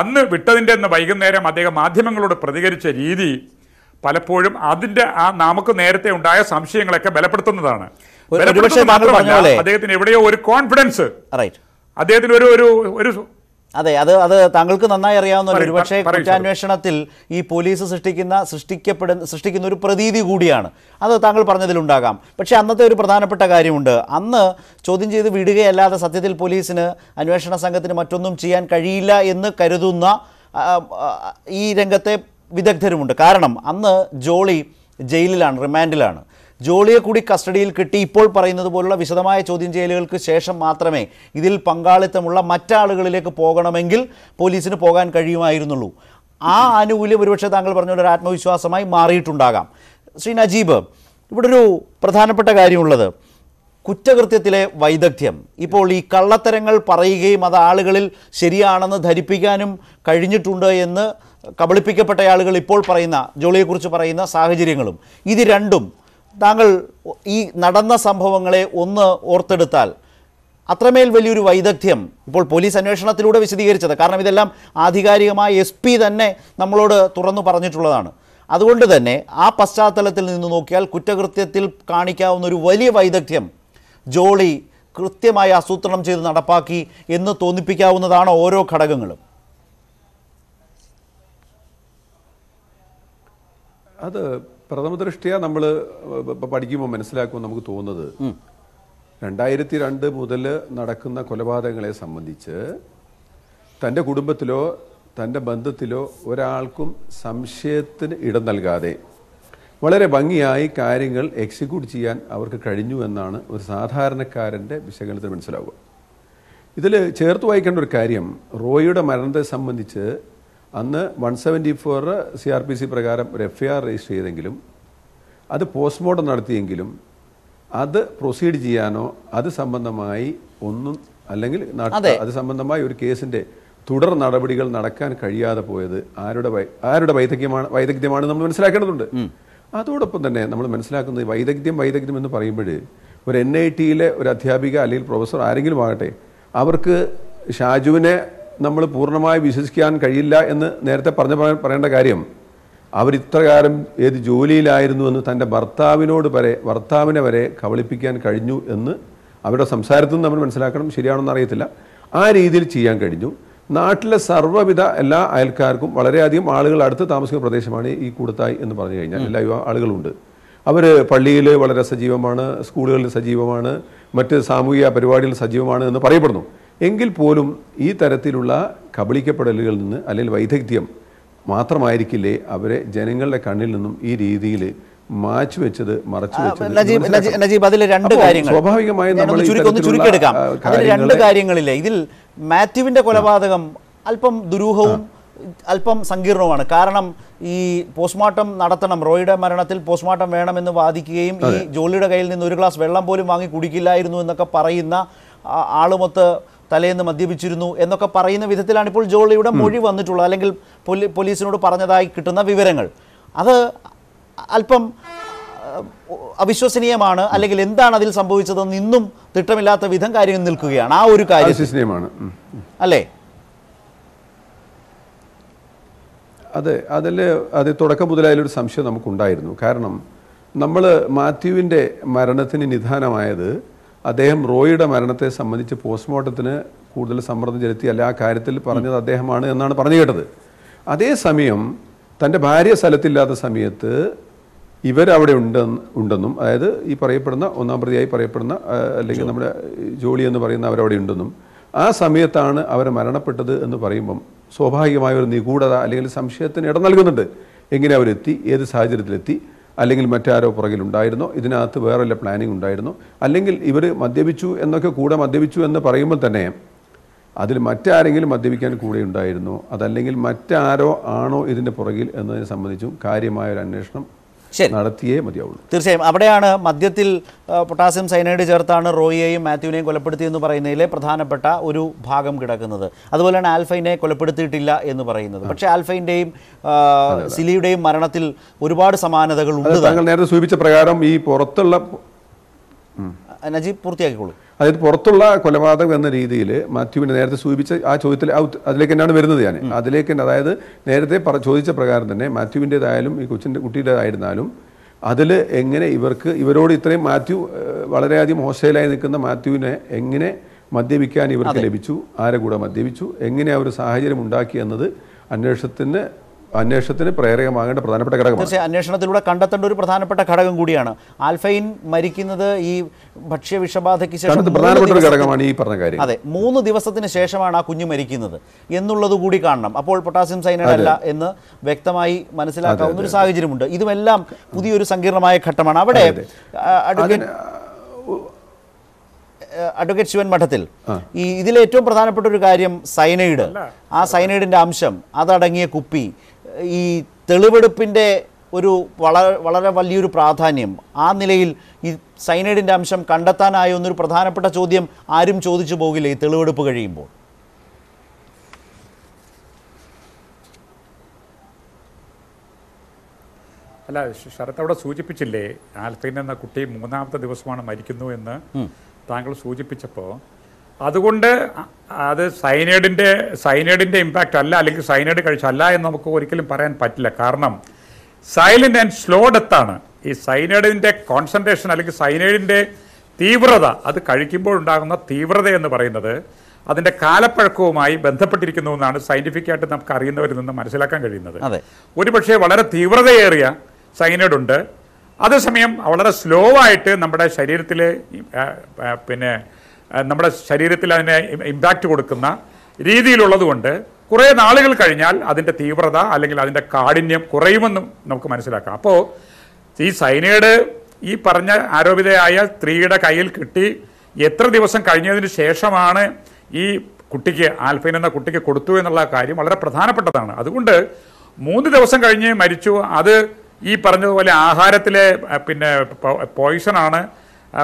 അന്ന് വിട്ടതിൻ്റെ അന്ന് വൈകുന്നേരം അദ്ദേഹം മാധ്യമങ്ങളോട് പ്രതികരിച്ച രീതി പലപ്പോഴും അതിൻ്റെ ആ നമുക്ക് നേരത്തെ ഉണ്ടായ സംശയങ്ങളൊക്കെ ബലപ്പെടുത്തുന്നതാണ് അദ്ദേഹത്തിന് എവിടെയോ ഒരു കോൺഫിഡൻസ് അദ്ദേഹത്തിന് ഒരു ഒരു അതെ അത് അത് താങ്കൾക്ക് നന്നായി അറിയാവുന്ന ഒരു പക്ഷേ കുറ്റാന്വേഷണത്തിൽ ഈ പോലീസ് സൃഷ്ടിക്കുന്ന സൃഷ്ടിക്കപ്പെടുന്ന സൃഷ്ടിക്കുന്ന ഒരു പ്രതീതി കൂടിയാണ് അത് താങ്കൾ പറഞ്ഞതിലുണ്ടാകാം പക്ഷേ അന്നത്തെ ഒരു പ്രധാനപ്പെട്ട കാര്യമുണ്ട് അന്ന് ചോദ്യം ചെയ്ത് വിടുകയല്ലാതെ സത്യത്തിൽ പോലീസിന് അന്വേഷണ സംഘത്തിന് മറ്റൊന്നും ചെയ്യാൻ കഴിയില്ല എന്ന് കരുതുന്ന ഈ രംഗത്തെ വിദഗ്ധരുമുണ്ട് കാരണം അന്ന് ജോളി ജയിലിലാണ് റിമാൻഡിലാണ് ജോളിയെ കൂടി കസ്റ്റഡിയിൽ കിട്ടി ഇപ്പോൾ പറയുന്നത് പോലുള്ള വിശദമായ ചോദ്യം ചെയ്യലുകൾക്ക് ശേഷം മാത്രമേ ഇതിൽ പങ്കാളിത്തമുള്ള മറ്റാളുകളിലേക്ക് പോകണമെങ്കിൽ പോലീസിന് പോകാൻ കഴിയുമായിരുന്നുള്ളൂ ആ ആനുകൂല്യം ഒരുപക്ഷെ താങ്കൾ പറഞ്ഞ ഒരു ആത്മവിശ്വാസമായി മാറിയിട്ടുണ്ടാകാം ശ്രീ നജീബ് ഇവിടെ ഒരു പ്രധാനപ്പെട്ട കാര്യമുള്ളത് കുറ്റകൃത്യത്തിലെ വൈദഗ്ധ്യം ഇപ്പോൾ ഈ കള്ളത്തരങ്ങൾ പറയുകയും അത് ആളുകളിൽ ശരിയാണെന്ന് ധരിപ്പിക്കാനും കഴിഞ്ഞിട്ടുണ്ട് എന്ന് കബളിപ്പിക്കപ്പെട്ട ആളുകൾ ഇപ്പോൾ പറയുന്ന ജോളിയെക്കുറിച്ച് പറയുന്ന സാഹചര്യങ്ങളും ഇത് രണ്ടും താങ്കൾ ഈ നടന്ന സംഭവങ്ങളെ ഒന്ന് ഓർത്തെടുത്താൽ അത്രമേൽ വലിയൊരു വൈദഗ്ധ്യം ഇപ്പോൾ പോലീസ് അന്വേഷണത്തിലൂടെ വിശദീകരിച്ചത് കാരണം ഇതെല്ലാം ആധികാരികമായ എസ് പി തന്നെ നമ്മളോട് തുറന്നു പറഞ്ഞിട്ടുള്ളതാണ് അതുകൊണ്ട് തന്നെ ആ പശ്ചാത്തലത്തിൽ നിന്ന് നോക്കിയാൽ കുറ്റകൃത്യത്തിൽ കാണിക്കാവുന്ന ഒരു വലിയ വൈദഗ്ധ്യം ജോളി കൃത്യമായി ആസൂത്രണം ചെയ്ത് നടപ്പാക്കി എന്ന് തോന്നിപ്പിക്കാവുന്നതാണ് ഓരോ ഘടകങ്ങളും അത് പ്രഥമ ദൃഷ്ടിയ നമ്മൾ പഠിക്കുമ്പോൾ മനസ്സിലാക്കുമ്പോൾ നമുക്ക് തോന്നുന്നത് രണ്ടായിരത്തി രണ്ട് മുതൽ നടക്കുന്ന കൊലപാതകങ്ങളെ സംബന്ധിച്ച് തൻ്റെ കുടുംബത്തിലോ തൻ്റെ ബന്ധത്തിലോ ഒരാൾക്കും സംശയത്തിന് ഇടം നൽകാതെ വളരെ ഭംഗിയായി കാര്യങ്ങൾ എക്സിക്യൂട്ട് ചെയ്യാൻ അവർക്ക് കഴിഞ്ഞു എന്നാണ് ഒരു സാധാരണക്കാരൻ്റെ വിശകലനത്തിൽ മനസ്സിലാവുക ഇതിൽ ചേർത്ത് വായിക്കേണ്ട ഒരു കാര്യം റോയിയുടെ മരണത്തെ സംബന്ധിച്ച് അന്ന് one seventy four C R P C പ്രകാരം ഒരു എഫ് ഐ ആർ രജിസ്റ്റർ ചെയ്തെങ്കിലും അത് പോസ്റ്റ്മോർട്ടം നടത്തിയെങ്കിലും അത് പ്രൊസീഡ് ചെയ്യാനോ അത് സംബന്ധമായി ഒന്നും അല്ലെങ്കിൽ അത് സംബന്ധമായി ഒരു കേസിന്റെ തുടർ നടപടികൾ നടക്കാൻ കഴിയാതെ പോയത് ആരുടെ ആരുടെ വൈദഗ്ധ്യമാണ് വൈദഗ്ധ്യമാണ് നമ്മൾ മനസ്സിലാക്കേണ്ടതുണ്ട് അതോടൊപ്പം തന്നെ നമ്മൾ മനസ്സിലാക്കുന്നത് വൈദഗ്ധ്യം വൈദഗ്ധ്യം എന്ന് പറയുമ്പോൾ ഒരു എൻ ഐ ടിയിലെ ഒരു അധ്യാപിക അല്ലെങ്കിൽ പ്രൊഫസർ ആരെങ്കിലും ആകട്ടെ അവർക്ക് ഷാജുവിനെ നമ്മൾ പൂർണ്ണമായി വിശ്വസിക്കാൻ കഴിയില്ല എന്ന് നേരത്തെ പറഞ്ഞ പറയേണ്ട കാര്യം അവർ കാലം ഏത് ജോലിയിലായിരുന്നു എന്ന് തൻ്റെ ഭർത്താവിനോട് വരെ ഭർത്താവിനെ വരെ കബളിപ്പിക്കാൻ കഴിഞ്ഞു എന്ന് അവരുടെ സംസാരത്തിൽ നിന്ന് നമ്മൾ മനസ്സിലാക്കണം ശരിയാണെന്ന് അറിയത്തില്ല ആ രീതിയിൽ ചെയ്യാൻ കഴിഞ്ഞു നാട്ടിലെ സർവ്വവിധ എല്ലാ അയൽക്കാർക്കും വളരെയധികം ആളുകൾ അടുത്ത് താമസിക്കുന്ന പ്രദേശമാണ് ഈ കൂടത്തായി എന്ന് പറഞ്ഞു കഴിഞ്ഞാൽ എല്ലാ യുവാ ആളുകളുണ്ട് അവർ പള്ളിയിൽ വളരെ സജീവമാണ് സ്കൂളുകളിൽ സജീവമാണ് മറ്റ് സാമൂഹിക പരിപാടികളിൽ സജീവമാണ് എന്ന് പറയപ്പെടുന്നു എങ്കിൽ പോലും ഈ തരത്തിലുള്ള കബളിക്കപ്പെടലുകളിൽ നിന്ന് അല്ലെങ്കിൽ വൈദഗ്ധ്യം മാത്രമായിരിക്കില്ലേ അവരെ ജനങ്ങളുടെ കണ്ണിൽ നിന്നും ഈ രീതിയിൽ മാച്ചു വെച്ചത് മറച്ചു വെച്ചത് നജീബ് അതിൽ രണ്ട് കാര്യങ്ങൾ സ്വാഭാവികമായും നമ്മൾ ചുരുക്കിയെടുക്കാം രണ്ട് കാര്യങ്ങളില്ലേ ഇതിൽ മാത്യുവിന്റെ കൊലപാതകം അല്പം ദുരൂഹവും അല്പം സങ്കീർണവുമാണ് കാരണം ഈ പോസ്റ്റ്മോർട്ടം നടത്തണം റോയിയുടെ മരണത്തിൽ പോസ്റ്റ്മോർട്ടം വേണമെന്ന് വാദിക്കുകയും ഈ ജോലിയുടെ കയ്യിൽ നിന്ന് ഒരു ഗ്ലാസ് വെള്ളം പോലും വാങ്ങി കുടിക്കില്ലായിരുന്നു എന്നൊക്കെ പറയുന്ന ആളുമൊത്ത് തലേന്ന് മദ്യപിച്ചിരുന്നു എന്നൊക്കെ പറയുന്ന വിധത്തിലാണ് ഇപ്പോൾ ജോളിയുടെ മൊഴി വന്നിട്ടുള്ളത് അല്ലെങ്കിൽ പോലീസിനോട് പറഞ്ഞതായി കിട്ടുന്ന വിവരങ്ങൾ അത് അല്പം അവിശ്വസനീയമാണ് അല്ലെങ്കിൽ എന്താണ് അതിൽ സംഭവിച്ചതെന്ന് ഇന്നും തിട്ടമില്ലാത്ത വിധം കാര്യങ്ങൾ നിൽക്കുകയാണ് ആ ഒരു കാര്യം അല്ലേ അതെ അതിൽ അത് തുടക്കം മുതലായാലൊരു സംശയം നമുക്കുണ്ടായിരുന്നു കാരണം നമ്മൾ മാത്യുവിൻ്റെ മരണത്തിന് നിധാനമായത് അദ്ദേഹം റോയിയുടെ മരണത്തെ സംബന്ധിച്ച് പോസ്റ്റ്മോർട്ടത്തിന് കൂടുതൽ സമ്മർദ്ദം ചെലുത്തി അല്ല ആ കാര്യത്തിൽ പറഞ്ഞത് അദ്ദേഹമാണ് എന്നാണ് പറഞ്ഞു കേട്ടത് അതേസമയം തൻ്റെ ഭാര്യ സ്ഥലത്തില്ലാത്ത സമയത്ത് ഇവരവിടെ ഉണ്ട് ഉണ്ടെന്നും അതായത് ഈ പറയപ്പെടുന്ന ഒന്നാം പ്രതിയായി പറയപ്പെടുന്ന അല്ലെങ്കിൽ നമ്മുടെ ജോളി എന്ന് പറയുന്ന അവരവിടെ ഉണ്ടെന്നും ആ സമയത്താണ് അവർ മരണപ്പെട്ടത് എന്ന് പറയുമ്പം സ്വാഭാവികമായ ഒരു നിഗൂഢത അല്ലെങ്കിൽ സംശയത്തിന് ഇടം നൽകുന്നുണ്ട് എങ്ങനെ അവരെത്തി ഏത് സാഹചര്യത്തിലെത്തി അല്ലെങ്കിൽ മറ്റാരോ പുറകിലുണ്ടായിരുന്നോ ഇതിനകത്ത് വേറെ വല്ല പ്ലാനിങ് ഉണ്ടായിരുന്നോ അല്ലെങ്കിൽ ഇവർ മദ്യപിച്ചു എന്നൊക്കെ കൂടെ മദ്യപിച്ചു എന്ന് പറയുമ്പോൾ തന്നെ അതിൽ മറ്റാരെങ്കിലും മദ്യപിക്കാൻ കൂടെ ഉണ്ടായിരുന്നോ അതല്ലെങ്കിൽ മറ്റാരോ ആണോ ഇതിൻ്റെ പുറകിൽ എന്നതിനെ സംബന്ധിച്ചും കാര്യമായ ഒരു അന്വേഷണം നടത്തിയേ മതിയാവുള്ളൂ തീർച്ചയായും അവിടെയാണ് മദ്യത്തിൽ പൊട്ടാസ്യം സൈനൈഡ് ചേർത്താണ് റോയിയെയും മാത്യുവിനെയും കൊലപ്പെടുത്തിയെന്ന് പറയുന്നതിലെ പ്രധാനപ്പെട്ട ഒരു ഭാഗം കിടക്കുന്നത് അതുപോലെയാണ് ആൽഫൈനെ കൊലപ്പെടുത്തിയിട്ടില്ല എന്ന് പറയുന്നത് പക്ഷേ ആൽഫൈൻ്റെയും സിലിയുടെയും മരണത്തിൽ ഒരുപാട് സമാനതകൾ ഉണ്ട് താങ്കൾ നേരത്തെ സൂചിപ്പിച്ച പ്രകാരം ഈ പുറത്തുള്ള നജീബ് പൂർത്തിയാക്കിക്കോളൂ അതായത് പുറത്തുള്ള കൊലപാതകം എന്ന രീതിയിൽ മാത്യുവിനെ നേരത്തെ സൂചിപ്പിച്ച ആ ചോദ്യത്തിൽ അതിലേക്ക് തന്നെയാണ് വരുന്നത് ഞാൻ അതിലേക്ക് തന്നെ അതായത് നേരത്തെ പറ ചോദിച്ച പ്രകാരം തന്നെ മാത്യുവിൻ്റേതായാലും ഈ കൊച്ചിൻ്റെ കുട്ടിയുടേതായിരുന്നാലും അതിൽ എങ്ങനെ ഇവർക്ക് ഇവരോട് ഇത്രയും മാത്യു വളരെയധികം ഹോസ്റ്റലായി നിൽക്കുന്ന മാത്യുവിനെ എങ്ങനെ മദ്യപിക്കാൻ ഇവർക്ക് ലഭിച്ചു ആരെ കൂടെ മദ്യപിച്ചു എങ്ങനെ ആ ഒരു സാഹചര്യം ഉണ്ടാക്കി എന്നത് അന്വേഷണത്തിന് അന്വേഷണത്തിന് പ്രേരകമാകേണ്ട പ്രധാനപ്പെട്ട ഘടകം തീർച്ചയായും അന്വേഷണത്തിലൂടെ കണ്ടെത്തേണ്ട ഒരു പ്രധാനപ്പെട്ട ഘടകം കൂടിയാണ് ആൽഫൈൻ മരിക്കുന്നത് ഈ ഭക്ഷ്യ വിഷബാധയ്ക്ക് ശേഷം പ്രധാനപ്പെട്ട ഘടകമാണ് ഈ പറഞ്ഞ കാര്യം അതെ മൂന്ന് ദിവസത്തിന് ശേഷമാണ് ആ കുഞ്ഞ് മരിക്കുന്നത് എന്നുള്ളത് കൂടി കാണണം അപ്പോൾ പൊട്ടാസ്യം സൈനൈഡ് അല്ല എന്ന് വ്യക്തമായി മനസ്സിലാക്കാവുന്ന ഒരു സാഹചര്യമുണ്ട് ഇതുമെല്ലാം പുതിയൊരു സങ്കീർണമായ ഘട്ടമാണ് അവിടെ അഡ്വക്കേറ്റ് ശിവൻ മഠത്തിൽ ഈ ഇതിലേറ്റവും ഏറ്റവും പ്രധാനപ്പെട്ട ഒരു കാര്യം സൈനൈഡ് ആ സൈനൈഡിന്റെ അംശം അതടങ്ങിയ കുപ്പി ഈ തെളിവെടുപ്പിൻ്റെ ഒരു വളരെ വളരെ വലിയൊരു പ്രാധാന്യം ആ നിലയിൽ ഈ സൈനൈഡിൻ്റെ അംശം കണ്ടെത്താനായ എന്നൊരു പ്രധാനപ്പെട്ട ചോദ്യം ആരും ചോദിച്ചു പോകില്ല ഈ തെളിവെടുപ്പ് കഴിയുമ്പോൾ അല്ല ശരത് അവിടെ സൂചിപ്പിച്ചില്ലേ ആൽഫൈൻ എന്ന കുട്ടി മൂന്നാമത്തെ ദിവസമാണ് മരിക്കുന്നു എന്ന് താങ്കൾ സൂചിപ്പിച്ചപ്പോൾ അതുകൊണ്ട് അത് സൈനേഡിൻ്റെ സൈനേഡിൻ്റെ ഇമ്പാക്റ്റ് അല്ല അല്ലെങ്കിൽ സൈനേഡ് കഴിച്ചല്ല എന്ന് നമുക്ക് ഒരിക്കലും പറയാൻ പറ്റില്ല കാരണം സൈലൻ്റ് ആൻഡ് സ്ലോ ഡെത്താണ് ഈ സൈനേഡിൻ്റെ കോൺസെൻട്രേഷൻ അല്ലെങ്കിൽ സൈനേഡിൻ്റെ തീവ്രത അത് കഴിക്കുമ്പോൾ ഉണ്ടാകുന്ന തീവ്രത എന്ന് പറയുന്നത് അതിൻ്റെ കാലപ്പഴക്കവുമായി ബന്ധപ്പെട്ടിരിക്കുന്നു എന്നാണ് സയൻറ്റിഫിക്കായിട്ട് നമുക്ക് അറിയുന്നവരിൽ നിന്ന് മനസ്സിലാക്കാൻ കഴിയുന്നത് ഒരുപക്ഷെ വളരെ തീവ്രതയേറിയ സൈനേഡുണ്ട് ഉണ്ട് അതേസമയം വളരെ സ്ലോ ആയിട്ട് നമ്മുടെ ശരീരത്തിലെ പിന്നെ നമ്മുടെ ശരീരത്തിൽ അതിനെ ഇമ്പാക്റ്റ് കൊടുക്കുന്ന രീതിയിലുള്ളതുകൊണ്ട് കുറേ നാളുകൾ കഴിഞ്ഞാൽ അതിൻ്റെ തീവ്രത അല്ലെങ്കിൽ അതിൻ്റെ കാഠിന്യം കുറയുമെന്നും നമുക്ക് മനസ്സിലാക്കാം അപ്പോൾ ഈ സൈനേഡ് ഈ പറഞ്ഞ ആരോപിതയായ സ്ത്രീയുടെ കയ്യിൽ കിട്ടി എത്ര ദിവസം കഴിഞ്ഞതിന് ശേഷമാണ് ഈ കുട്ടിക്ക് ആൽഫൈൻ എന്ന കുട്ടിക്ക് കൊടുത്തു എന്നുള്ള കാര്യം വളരെ പ്രധാനപ്പെട്ടതാണ് അതുകൊണ്ട് മൂന്ന് ദിവസം കഴിഞ്ഞ് മരിച്ചു അത് ഈ പറഞ്ഞതുപോലെ ആഹാരത്തിലെ പിന്നെ ആണ്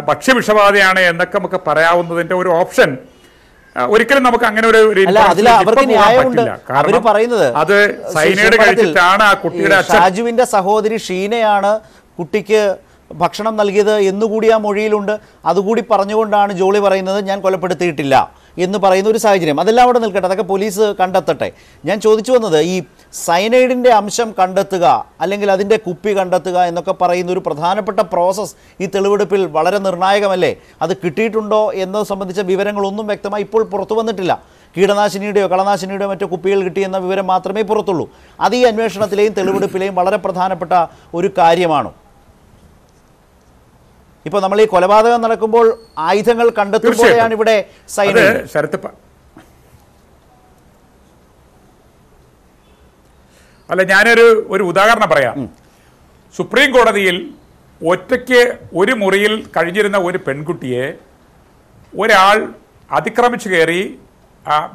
ഭക്ഷ്യവിഷബാധയാണ് എന്നൊക്കെ നമുക്ക് പറയാവുന്നതിന്റെ ഒരു ഓപ്ഷൻ ഒരിക്കലും നമുക്ക് അങ്ങനെ ഒരു പറ്റില്ല അത് സൈനൈഡ് കഴിച്ചിട്ടാണ് ആ കുട്ടിയുടെ ഷാജുവിന്റെ സഹോദരി ഷീനയാണ് കുട്ടിക്ക് ഭക്ഷണം നൽകിയത് എന്നുകൂടി ആ മൊഴിയിലുണ്ട് അതുകൂടി പറഞ്ഞുകൊണ്ടാണ് ജോളി പറയുന്നത് ഞാൻ കൊലപ്പെടുത്തിയിട്ടില്ല എന്ന് പറയുന്ന ഒരു സാഹചര്യം അതെല്ലാം അവിടെ നിൽക്കട്ടെ അതൊക്കെ പോലീസ് കണ്ടെത്തട്ടെ ഞാൻ ചോദിച്ചു വന്നത് ഈ സൈനൈഡിൻ്റെ അംശം കണ്ടെത്തുക അല്ലെങ്കിൽ അതിൻ്റെ കുപ്പി കണ്ടെത്തുക എന്നൊക്കെ പറയുന്ന ഒരു പ്രധാനപ്പെട്ട പ്രോസസ്സ് ഈ തെളിവെടുപ്പിൽ വളരെ നിർണായകമല്ലേ അത് കിട്ടിയിട്ടുണ്ടോ എന്നത് സംബന്ധിച്ച വിവരങ്ങളൊന്നും വ്യക്തമായി ഇപ്പോൾ പുറത്തു വന്നിട്ടില്ല കീടനാശിനിയുടെയോ കളനാശിനിയുടെയോ മറ്റോ കുപ്പികൾ കിട്ടിയെന്ന വിവരം മാത്രമേ പുറത്തുള്ളൂ അത് ഈ അന്വേഷണത്തിലെയും തെളിവെടുപ്പിലെയും വളരെ പ്രധാനപ്പെട്ട ഒരു കാര്യമാണ് ഇപ്പൊ നമ്മൾ ഈ കൊലപാതകം നടക്കുമ്പോൾ ആയുധങ്ങൾ കണ്ടെത്തുമ്പോഴാണ് ഇവിടെ അല്ല ഞാനൊരു ഒരു ഉദാഹരണം പറയാം സുപ്രീം കോടതിയിൽ ഒറ്റയ്ക്ക് ഒരു മുറിയിൽ കഴിഞ്ഞിരുന്ന ഒരു പെൺകുട്ടിയെ ഒരാൾ അതിക്രമിച്ചു കയറി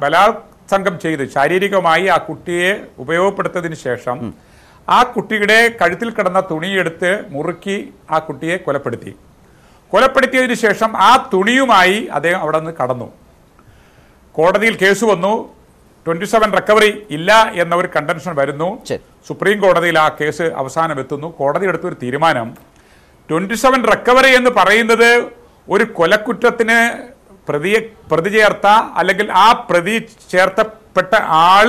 ബലാത്സംഗം ചെയ്ത് ശാരീരികമായി ആ കുട്ടിയെ ഉപയോഗപ്പെടുത്തതിന് ശേഷം ആ കുട്ടിയുടെ കഴുത്തിൽ കിടന്ന തുണിയെടുത്ത് മുറുക്കി ആ കുട്ടിയെ കൊലപ്പെടുത്തി കൊലപ്പെടുത്തിയതിന് ശേഷം ആ തുണിയുമായി അദ്ദേഹം അവിടെ നിന്ന് കടന്നു കോടതിയിൽ കേസ് വന്നു ട്വന്റി സെവൻ റിക്കവറി ഇല്ല എന്ന ഒരു കണ്ടൻഷൻ വരുന്നു സുപ്രീം കോടതിയിൽ ആ കേസ് അവസാനം എത്തുന്നു കോടതി എടുത്തൊരു തീരുമാനം ട്വന്റി സെവൻ റിക്കവറി എന്ന് പറയുന്നത് ഒരു കൊലക്കുറ്റത്തിന് പ്രതിയെ പ്രതി ചേർത്ത അല്ലെങ്കിൽ ആ പ്രതി ചേർത്തപ്പെട്ട ആൾ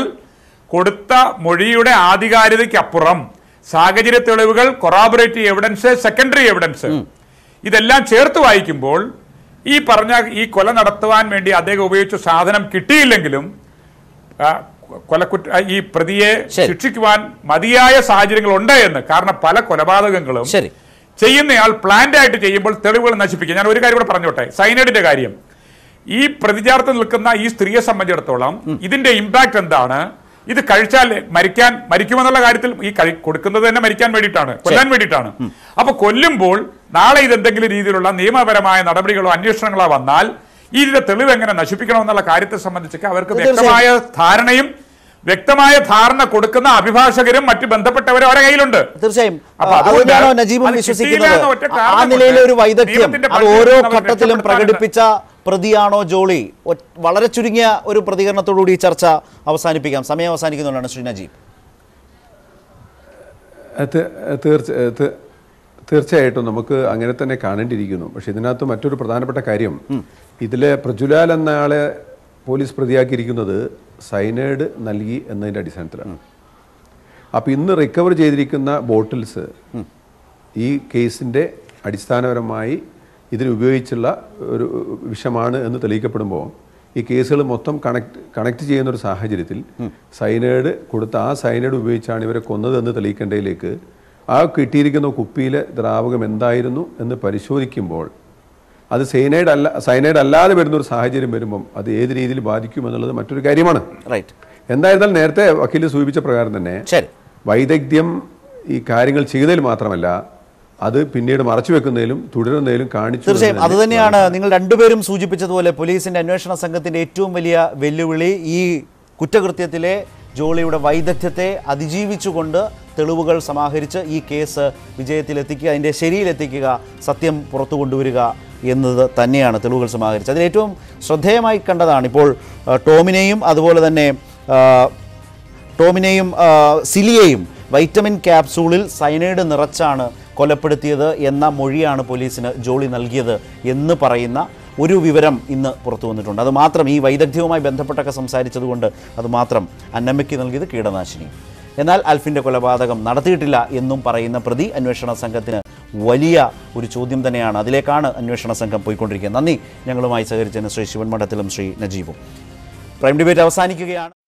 കൊടുത്ത മൊഴിയുടെ ആധികാരികതയ്ക്കപ്പുറം സാഹചര്യ തെളിവുകൾ കൊറാബറേറ്റീവ് എവിഡൻസ് സെക്കൻഡറി എവിഡൻസ് ഇതെല്ലാം ചേർത്ത് വായിക്കുമ്പോൾ ഈ പറഞ്ഞ ഈ കൊല നടത്തുവാൻ വേണ്ടി അദ്ദേഹം ഉപയോഗിച്ച സാധനം കിട്ടിയില്ലെങ്കിലും കൊലക്കുറ്റ ഈ പ്രതിയെ ശിക്ഷിക്കുവാൻ മതിയായ സാഹചര്യങ്ങൾ ഉണ്ട് എന്ന് കാരണം പല കൊലപാതകങ്ങളും ചെയ്യുന്നയാൾ പ്ലാന്റ് ആയിട്ട് ചെയ്യുമ്പോൾ തെളിവുകൾ നശിപ്പിക്കും ഞാൻ ഒരു കാര്യം കൂടെ പറഞ്ഞോട്ടെ സൈനൈഡിന്റെ കാര്യം ഈ പ്രതിചാരത്തിൽ നിൽക്കുന്ന ഈ സ്ത്രീയെ സംബന്ധിച്ചിടത്തോളം ഇതിന്റെ ഇമ്പാക്ട് എന്താണ് ഇത് കഴിച്ചാൽ മരിക്കാൻ മരിക്കുമെന്നുള്ള കാര്യത്തിൽ ഈ കഴി കൊടുക്കുന്നത് തന്നെ മരിക്കാൻ വേണ്ടിയിട്ടാണ് കൊല്ലാൻ വേണ്ടിയിട്ടാണ് അപ്പൊ കൊല്ലുമ്പോൾ നാളെ ഇതെന്തെങ്കിലും രീതിയിലുള്ള നിയമപരമായ നടപടികളോ അന്വേഷണങ്ങളോ വന്നാൽ ഇതിന്റെ തെളിവ് എങ്ങനെ നശിപ്പിക്കണമെന്നുള്ള കാര്യത്തെ സംബന്ധിച്ചൊക്കെ അവർക്ക് വ്യക്തമായ ധാരണയും വ്യക്തമായ ധാരണ കൊടുക്കുന്ന അഭിഭാഷകരും മറ്റു ബന്ധപ്പെട്ടവരും അവരുടെ കയ്യിലുണ്ട് തീർച്ചയായും വിശ്വസിക്കുന്നത് ആ ഒരു വൈദഗ്ധ്യം ഓരോ ഘട്ടത്തിലും പ്രകടിപ്പിച്ച പ്രതിയാണോ ജോളി വളരെ ചുരുങ്ങിയ ഒരു പ്രതികരണത്തോടുകൂടി ഈ ചർച്ച അവസാനിപ്പിക്കാം സമയം അവസാനിക്കുന്നുള്ളതാണ് ശ്രീ നജീബ് തീർച്ച തീർച്ചയായിട്ടും നമുക്ക് അങ്ങനെ തന്നെ കാണേണ്ടിയിരിക്കുന്നു പക്ഷെ ഇതിനകത്ത് മറ്റൊരു പ്രധാനപ്പെട്ട കാര്യം ഇതിലെ പ്രജുലാൽ എന്നയാളെ പോലീസ് പ്രതിയാക്കിയിരിക്കുന്നത് സൈനേഡ് നൽകി എന്നതിൻ്റെ അടിസ്ഥാനത്തിലാണ് അപ്പോൾ ഇന്ന് റിക്കവർ ചെയ്തിരിക്കുന്ന ബോട്ടിൽസ് ഈ കേസിൻ്റെ അടിസ്ഥാനപരമായി ഇതിനുപയോഗിച്ചുള്ള ഒരു വിഷമാണ് എന്ന് തെളിയിക്കപ്പെടുമ്പോൾ ഈ കേസുകൾ മൊത്തം കണക്ട് കണക്ട് ചെയ്യുന്ന ഒരു സാഹചര്യത്തിൽ സൈനേഡ് കൊടുത്ത ആ സൈനേഡ് ഉപയോഗിച്ചാണ് ഇവരെ കൊന്നത് എന്ന് തെളിയിക്കേണ്ടതിലേക്ക് ആ കിട്ടിയിരിക്കുന്ന കുപ്പിയിലെ ദ്രാവകം എന്തായിരുന്നു എന്ന് പരിശോധിക്കുമ്പോൾ അത് സൈനൈഡ് അല്ല സൈനൈഡ് അല്ലാതെ വരുന്ന ഒരു സാഹചര്യം വരുമ്പം അത് ഏത് രീതിയിൽ ബാധിക്കും എന്നുള്ളത് മറ്റൊരു കാര്യമാണ് റൈറ്റ് എന്തായിരുന്നാലും നേരത്തെ വക്കീൽ സൂചിപ്പിച്ച പ്രകാരം തന്നെ വൈദഗ്ധ്യം ഈ കാര്യങ്ങൾ ചെയ്തതിൽ മാത്രമല്ല അത് പിന്നീട് മറച്ചു വെക്കുന്നതിലും തുടരുന്നതിലും കാണിച്ചു തീർച്ചയായും അത് തന്നെയാണ് നിങ്ങൾ രണ്ടുപേരും സൂചിപ്പിച്ചതുപോലെ പോലീസിന്റെ അന്വേഷണ സംഘത്തിന്റെ ഏറ്റവും വലിയ വെല്ലുവിളി ഈ കുറ്റകൃത്യത്തിലെ ജോളിയുടെ വൈദഗ്ധ്യത്തെ അതിജീവിച്ചുകൊണ്ട് തെളിവുകൾ സമാഹരിച്ച് ഈ കേസ് വിജയത്തിലെത്തിക്കുക അതിൻ്റെ ശരിയിലെത്തിക്കുക സത്യം പുറത്തു കൊണ്ടുവരിക എന്നത് തന്നെയാണ് തെളിവുകൾ സമാഹരിച്ചത് അതിലേറ്റവും ശ്രദ്ധേയമായി കണ്ടതാണ് ഇപ്പോൾ ടോമിനെയും അതുപോലെ തന്നെ ടോമിനെയും സിലിയെയും വൈറ്റമിൻ ക്യാപ്സൂളിൽ സൈനൈഡ് നിറച്ചാണ് കൊലപ്പെടുത്തിയത് എന്ന മൊഴിയാണ് പോലീസിന് ജോളി നൽകിയത് എന്ന് പറയുന്ന ഒരു വിവരം ഇന്ന് പുറത്തു വന്നിട്ടുണ്ട് അത് മാത്രം ഈ വൈദഗ്ധ്യവുമായി ബന്ധപ്പെട്ടൊക്കെ സംസാരിച്ചതുകൊണ്ട് അത് മാത്രം അന്നമ്മയ്ക്ക് നൽകിയത് കീടനാശിനി എന്നാൽ അൽഫിൻ്റെ കൊലപാതകം നടത്തിയിട്ടില്ല എന്നും പറയുന്ന പ്രതി അന്വേഷണ സംഘത്തിന് വലിയ ഒരു ചോദ്യം തന്നെയാണ് അതിലേക്കാണ് അന്വേഷണ സംഘം പോയിക്കൊണ്ടിരിക്കുന്നത് നന്ദി ഞങ്ങളുമായി സഹകരിച്ചതിന് ശ്രീ ശിവൻ മഠത്തിലും ശ്രീ നജീബും പ്രൈം ഡിബേറ്റ് അവസാനിക്കുകയാണ്